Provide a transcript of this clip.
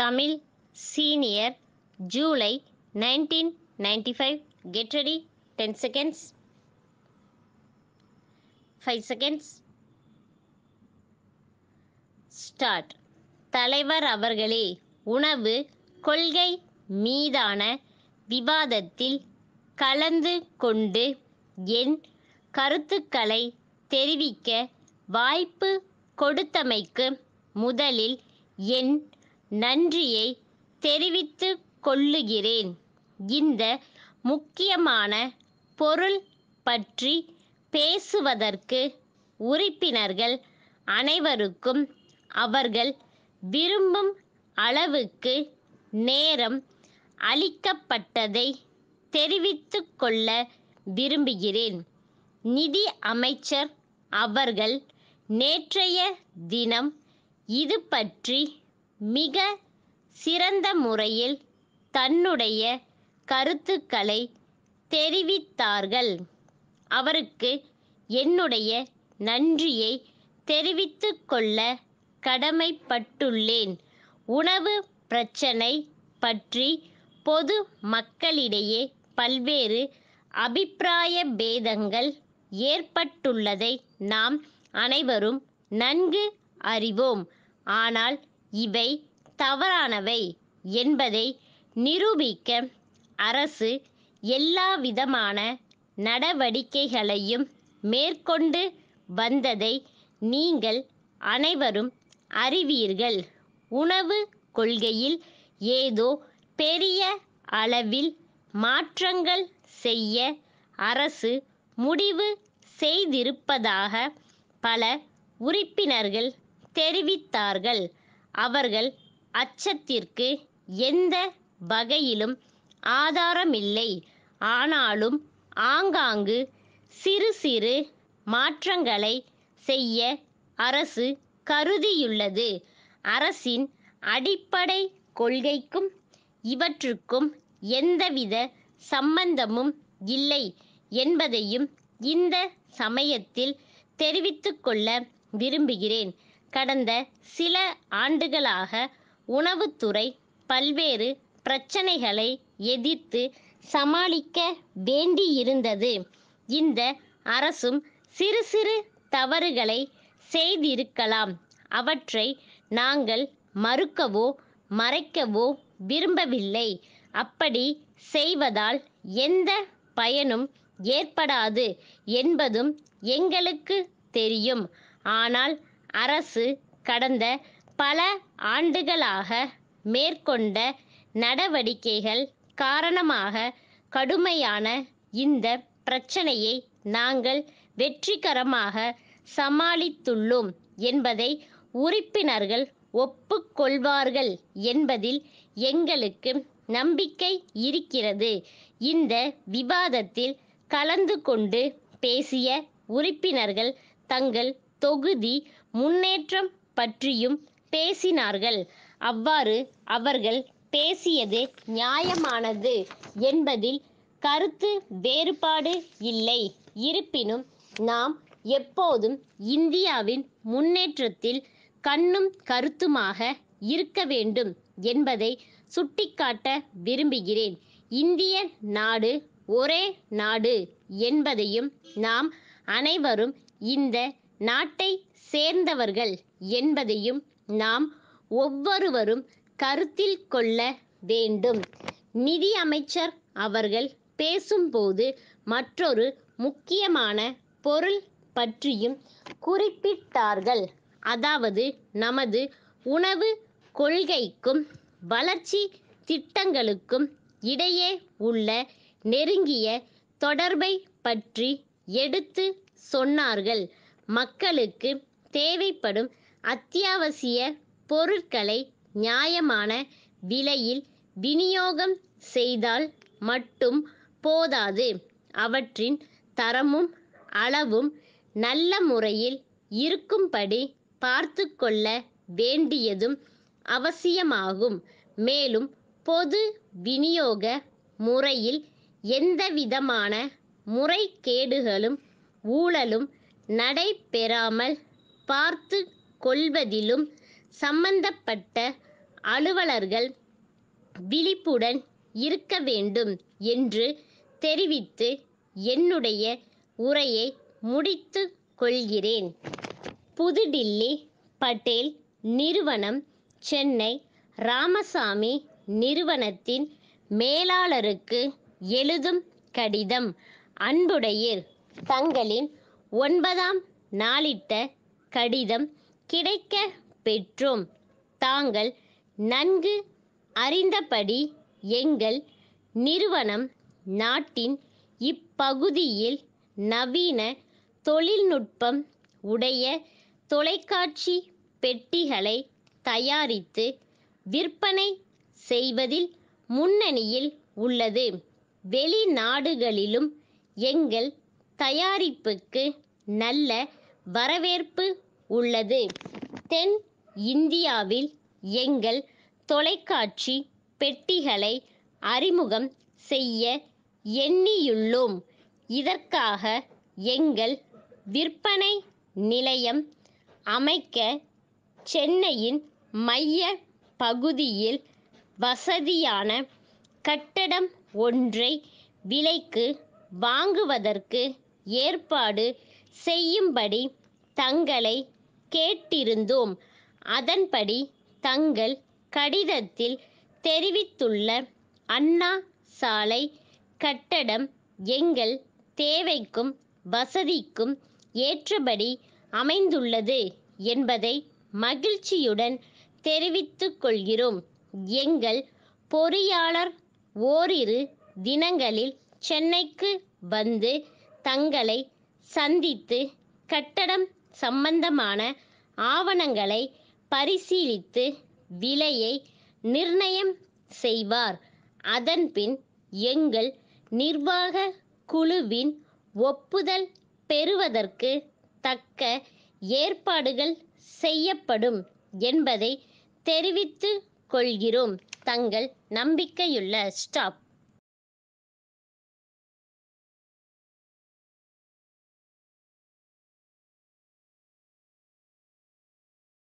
Tamil senior July nineteen ninety five get ready ten seconds five seconds start தலைவர் அவர்களே உணவு கொள்கை மீதான விவாதத்தில் கலந்து கொண்டு என் கருத்துக்களை தெரிவிக்க வாய்ப்பு கொடுத்தமைக்கு முதலில் என் நன்றியை தெரிவித்து கொள்ளுகிறேன் இந்த முக்கியமான பொருள் பற்றி பேசுவதற்கு உறுப்பினர்கள் அனைவருக்கும் அவர்கள் விரும்பும் அளவுக்கு நேரம் அளிக்கப்பட்டதை தெரிவித்து கொள்ள விரும்புகிறேன் நிதி அமைச்சர் அவர்கள் நேற்றைய தினம் இது பற்றி மிக சிறந்த முறையில் தன்னுடைய கருத்துக்களை தெரிவித்தார்கள் அவருக்கு என்னுடைய நன்றியை தெரிவித்து கொள்ள கடமைப்பட்டுள்ளேன் உணவு பிரச்சனை பற்றி பொது மக்களிடையே பல்வேறு அபிப்பிராய பேதங்கள் ஏற்பட்டுள்ளதை நாம் அனைவரும் நன்கு அறிவோம் ஆனால் இவை தவறானவை என்பதை நிரூபிக்க அரசு எல்லாவிதமான நடவடிக்கைகளையும் மேற்கொண்டு வந்ததை நீங்கள் அனைவரும் அறிவீர்கள் உணவு கொள்கையில் ஏதோ பெரிய அளவில் மாற்றங்கள் செய்ய அரசு முடிவு செய்திருப்பதாக பல உறுப்பினர்கள் தெரிவித்தார்கள் அவர்கள் அச்சத்திற்கு எந்த வகையிலும் ஆதாரமில்லை ஆனாலும் ஆங்காங்கு சிறு சிறு மாற்றங்களை செய்ய அரசு கருதியுள்ளது அரசின் அடிப்படை கொள்கைக்கும் இவற்றுக்கும் எந்தவித சம்பந்தமும் இல்லை என்பதையும் இந்த சமயத்தில் தெரிவித்துக்கொள்ள விரும்புகிறேன் கடந்த சில ஆண்டுகளாக உணவுத்துறை பல்வேறு பிரச்சனைகளை எதிர்த்து சமாளிக்க வேண்டியிருந்தது இந்த அரசும் சிறு சிறு தவறுகளை செய்திருக்கலாம் அவற்றை நாங்கள் மறுக்கவோ மறைக்கவோ விரும்பவில்லை அப்படி செய்வதால் எந்த பயனும் ஏற்படாது என்பதும் எங்களுக்கு தெரியும் ஆனால் அரசு கடந்த பல ஆண்டுகளாக மேற்கொண்ட நடவடிக்கைகள் காரணமாக கடுமையான இந்த பிரச்சனையை நாங்கள் வெற்றிகரமாக சமாளித்துள்ளோம் என்பதை உறுப்பினர்கள் ஒப்புக்கொள்வார்கள் என்பதில் எங்களுக்கு நம்பிக்கை இருக்கிறது இந்த விவாதத்தில் கலந்து கொண்டு பேசிய உறுப்பினர்கள் தங்கள் தொகுதி முன்னேற்றம் பற்றியும் பேசினார்கள் அவ்வாறு அவர்கள் பேசியது நியாயமானது என்பதில் கருத்து வேறுபாடு இல்லை இருப்பினும் நாம் எப்போதும் இந்தியாவின் முன்னேற்றத்தில் கண்ணும் கருத்துமாக இருக்க வேண்டும் என்பதை சுட்டிக்காட்ட விரும்புகிறேன் இந்திய நாடு ஒரே நாடு என்பதையும் நாம் அனைவரும் இந்த நாட்டை சேர்ந்தவர்கள் என்பதையும் நாம் ஒவ்வொருவரும் கருத்தில் கொள்ள வேண்டும் நிதி அமைச்சர் அவர்கள் பேசும்போது மற்றொரு முக்கியமான பொருள் பற்றியும் குறிப்பிட்டார்கள் அதாவது நமது உணவு கொள்கைக்கும் வளர்ச்சி திட்டங்களுக்கும் இடையே உள்ள நெருங்கிய தொடர்பை பற்றி எடுத்து சொன்னார்கள் மக்களுக்கு தேவைப்படும் அத்தியாவசிய பொருட்களை நியாயமான விலையில் விநியோகம் செய்தால் மட்டும் போதாது அவற்றின் தரமும் அளவும் நல்ல முறையில் இருக்கும்படி பார்த்து கொள்ள வேண்டியதும் அவசியமாகும் மேலும் பொது விநியோக முறையில் எந்தவிதமான முறைகேடுகளும் ஊழலும் நடைபெறாமல் பார்த்து கொள்வதிலும் சம்பந்தப்பட்ட அலுவலர்கள் விழிப்புடன் இருக்க வேண்டும் என்று தெரிவித்து என்னுடைய உரையை முடித்து கொள்கிறேன் புதுடில்லி பட்டேல் நிறுவனம் சென்னை ராமசாமி நிறுவனத்தின் மேலாளருக்கு எழுதும் கடிதம் அன்புடையீர் தங்களின் ஒன்பதாம் நாளிட்ட கடிதம் கிடைக்க பெற்றோம் தாங்கள் நன்கு அறிந்தபடி எங்கள் நிறுவனம் நாட்டின் இப்பகுதியில் நவீன தொழில்நுட்பம் உடைய தொலைக்காட்சி பெட்டிகளை தயாரித்து விற்பனை செய்வதில் முன்னணியில் உள்ளது வெளிநாடுகளிலும் எங்கள் தயாரிப்புக்கு நல்ல வரவேற்பு உள்ளது தென் இந்தியாவில் எங்கள் தொலைக்காட்சி பெட்டிகளை அறிமுகம் செய்ய எண்ணியுள்ளோம் இதற்காக எங்கள் விற்பனை நிலையம் அமைக்க சென்னையின் மைய பகுதியில் வசதியான கட்டடம் ஒன்றை விலைக்கு வாங்குவதற்கு ஏற்பாடு செய்யும்படி தங்களை கேட்டிருந்தோம் அதன்படி தங்கள் கடிதத்தில் தெரிவித்துள்ள அண்ணா சாலை கட்டடம் எங்கள் தேவைக்கும் வசதிக்கும் ஏற்றபடி அமைந்துள்ளது என்பதை மகிழ்ச்சியுடன் தெரிவித்து கொள்கிறோம் எங்கள் பொறியாளர் ஓரிரு தினங்களில் சென்னைக்கு வந்து தங்களை சந்தித்து கட்டடம் சம்பந்தமான ஆவணங்களை பரிசீலித்து விலையை நிர்ணயம் செய்வார் அதன்பின் எங்கள் நிர்வாக குழுவின் ஒப்புதல் பெறுவதற்கு தக்க ஏற்பாடுகள் செய்யப்படும் என்பதை தெரிவித்து கொள்கிறோம் தங்கள் நம்பிக்கையுள்ள ஸ்டாப்